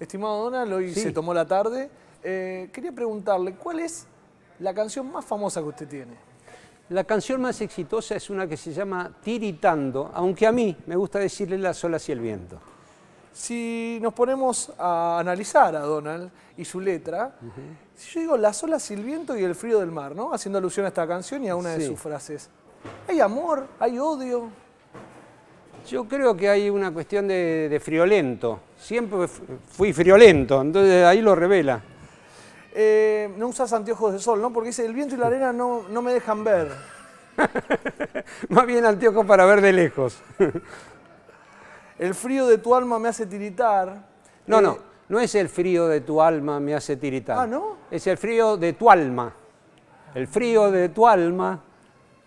Estimado Donald, hoy se tomó la tarde. Eh, quería preguntarle, ¿cuál es la canción más famosa que usted tiene? La canción más exitosa es una que se llama Tiritando, aunque a mí me gusta decirle las olas y el viento. Si nos ponemos a analizar a Donald y su letra, si yo digo las olas y el viento y el frío del mar, ¿no? Haciendo alusión a esta canción y a una de sus frases. ¿Hay amor? ¿Hay odio? Yo creo que hay una cuestión de, friolento. Siempre fui friolento, entonces ahí lo revela. Eh, no usas anteojos de sol, ¿no? Porque dice, el viento y la arena no, me dejan ver. Más bien anteojos para ver de lejos. el frío de tu alma me hace tiritar. No, eh, no, no es el frío de tu alma me hace tiritar. Ah, ¿no? Es el frío de tu alma. El frío de tu alma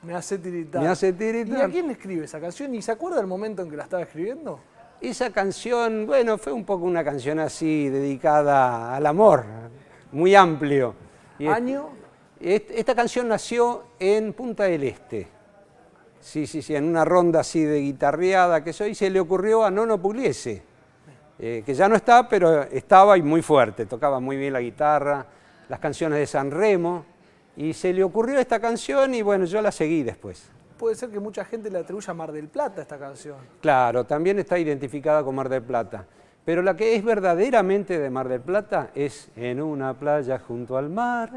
me hace tiritar. Me hace tiritar. ¿Y a quién le escribe esa canción? ¿Y se acuerda el momento en que la estaba escribiendo? Esa canción, bueno, fue un poco una canción así dedicada al amor, muy amplio. Y ¿Año? esta canción nació en Punta del Este. Sí, sí, sí, en una ronda así de guitarreada que se le ocurrió a Nono Pugliese, eh, que ya no está, pero estaba y muy fuerte, tocaba muy bien la guitarra, las canciones de San Remo. Y se le ocurrió esta canción y bueno, yo la seguí después. Puede ser que mucha gente le atribuya a Mar del Plata esta canción. Claro, también está identificada con Mar del Plata. Pero la que es verdaderamente de Mar del Plata es en una playa junto al mar.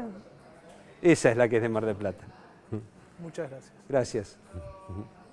Esa es la que es de Mar del Plata. Muchas gracias. Gracias.